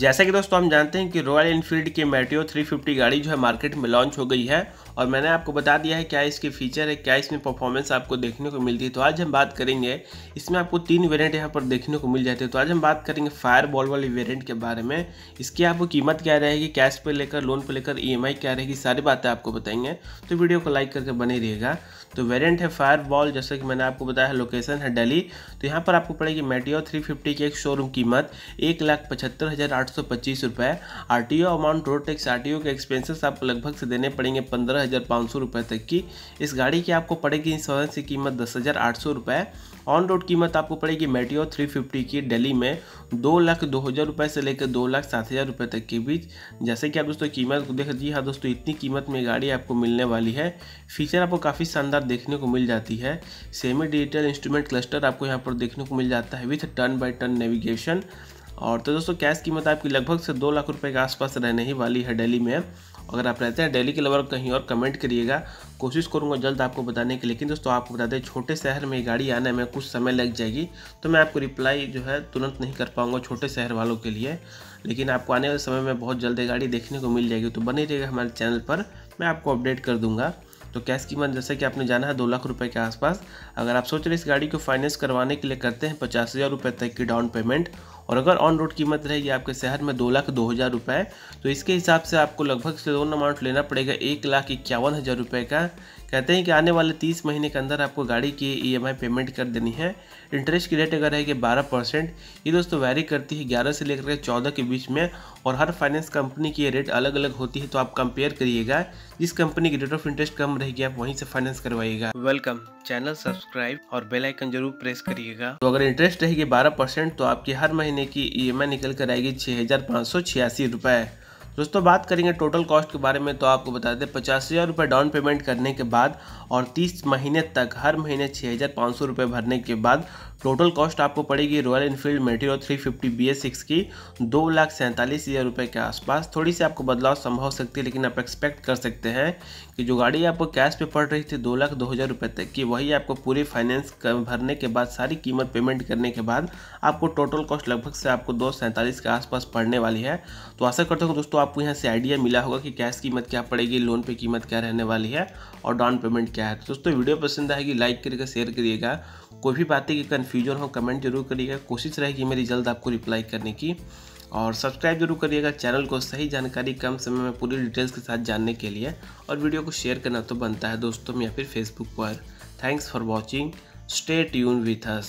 जैसा कि दोस्तों हम जानते हैं कि रॉयल इनफील्ड की मेटियो 350 गाड़ी जो है मार्केट में लॉन्च हो गई है और मैंने आपको बता दिया है क्या इसके फीचर है क्या इसमें परफॉर्मेंस आपको देखने को मिलती है तो आज हम बात करेंगे इसमें आपको तीन वेरियंट यहाँ पर देखने को मिल जाते हैं तो आज हम बात करेंगे फायर बॉल वाले वेरियंट के बारे में इसकी आपको कीमत क्या रहेगी कैश पे लेकर लोन पे लेकर ई e क्या रहेगी सारी बातें आपको बताएंगे तो वीडियो को लाइक करके बने रहिएगा तो वेरियंट है फायर बॉल जैसा कि मैंने आपको बताया लोकेशन है डेली तो यहाँ पर आपको पड़ेगी मेटियो थ्री फिफ्टी की एक शोरूम कीमत एक लाख पचहत्तर हज़ार आठ सौ पच्चीस रुपये R T O amount road tax R T O के एक्सपेंसेस आपको लगभग से देने पड़ेंगे पंद्रह हज़ार पाँच सौ रुपये तक की इस गाड़ी की आपको पड़ेगी इंश्योरेंस की कीमत दस हज़ार आठ सौ रुपये ऑन रोड कीमत आपको पड़ेगी मेटियो थ्री फिफ्टी की दिल्ली में दो लाख दो हज़ार रुपये से लेकर दो लाख सात हज़ार रुपये तक के बीच जैसे कि आप दोस्तों कीमत को देख जी हाँ दोस्तों इतनी कीमत में गाड़ी आपको मिलने वाली है फीचर आपको काफ़ी शानदार देखने को मिल जाती है सेमी डिजिटल इंस्ट्रूमेंट क्लस्टर आपको यहाँ पर देखने को मिल जाता है with turn by turn navigation और तो दोस्तों कैश कीमत आपकी लगभग से दो लाख रुपए के आसपास रहने ही वाली है दिल्ली में अगर आप रहते हैं डेली के लवर कहीं और कमेंट करिएगा कोशिश करूंगा जल्द आपको बताने की लेकिन दोस्तों आपको बता दें छोटे शहर में गाड़ी आने में कुछ समय लग जाएगी तो मैं आपको रिप्लाई जो है तुरंत नहीं कर पाऊंगा छोटे शहर वालों के लिए लेकिन आपको आने वाले समय में बहुत जल्द गाड़ी देखने को मिल जाएगी तो बने रहेगा हमारे चैनल पर मैं आपको अपडेट कर दूँगा तो कैश कीमत जैसे कि आपने जाना है दो लाख रुपये के आसपास अगर आप सोच रहे इस गाड़ी को फाइनेंस करवाने के लिए करते हैं पचास हज़ार रुपये तक की डाउन पेमेंट और अगर ऑन रोड कीमत रहेगी आपके शहर में दो लाख दो हज़ार रुपये तो इसके हिसाब से आपको लगभग लोन अमाउंट लेना पड़ेगा एक लाख इक्यावन हज़ार रुपये का कहते हैं कि आने वाले तीस महीने के अंदर आपको गाड़ी की ई e पेमेंट कर देनी है इंटरेस्ट की रेट अगर है कि बारह परसेंट ये दोस्तों वैरी करती है ग्यारह से लेकर के चौदह के बीच में और हर फाइनेंस कंपनी की रेट अलग अलग होती है तो आप कंपेयर करिएगा जिस कंपनी की रेट ऑफ इंटरेस्ट कम रहेगी आप वहीं से फाइनेंस करवाइएगा वेलकम चैनल सब्सक्राइब और बेल आइकन जरूर प्रेस करिएगा तो अगर इंटरेस्ट रहेगी बारह परसेंट तो आपकी हर महीने की ई e निकल कर आएगी छः हजार पाँच सौ छियासी रुपए दोस्तों बात करेंगे टोटल कॉस्ट के बारे में तो आपको बता दें पचास हज़ार रुपये डाउन पेमेंट करने के बाद और तीस महीने तक हर महीने छः हज़ार पाँच सौ रुपये भरने के बाद टोटल कॉस्ट आपको पड़ेगी Royal Enfield Meteor three fifty B S six की दो लाख सैंतालीस हज़ार रुपये के आसपास थोड़ी सी आपको बदलाव संभव हो सकती है लेकिन आप एक्सपेक्ट कर सकते हैं कि जो गाड़ी आपको कैश पे पड़ रही थी दो लाख दो हज़ार रुपये तक की वही आपको पूरी फाइनेंस भरने के बाद सारी कीमत पेमेंट करने के बाद आपको टोटल कॉस्ट लगभग से आपको दो सैंतालीस के आसपास पड़ने वाली है तो आशा करता हूँ दोस्तों आपको यहाँ से आइडिया मिला होगा कि कैश कीमत क्या पड़ेगी लोन पे कीमत क्या रहने वाली है और डाउन पेमेंट क्या है तो दोस्तों वीडियो पसंद आएगी लाइक करिएगा शेयर करिएगा कोई भी बातें की कन्फ्यूजन हो कमेंट जरूर करिएगा कोशिश रहेगी मेरी जल्द आपको रिप्लाई करने की और सब्सक्राइब जरूर करिएगा चैनल को सही जानकारी कम समय में पूरी डिटेल्स के साथ जानने के लिए और वीडियो को शेयर करना तो बनता है दोस्तों या फिर फेसबुक पर thanks for watching stay tune with us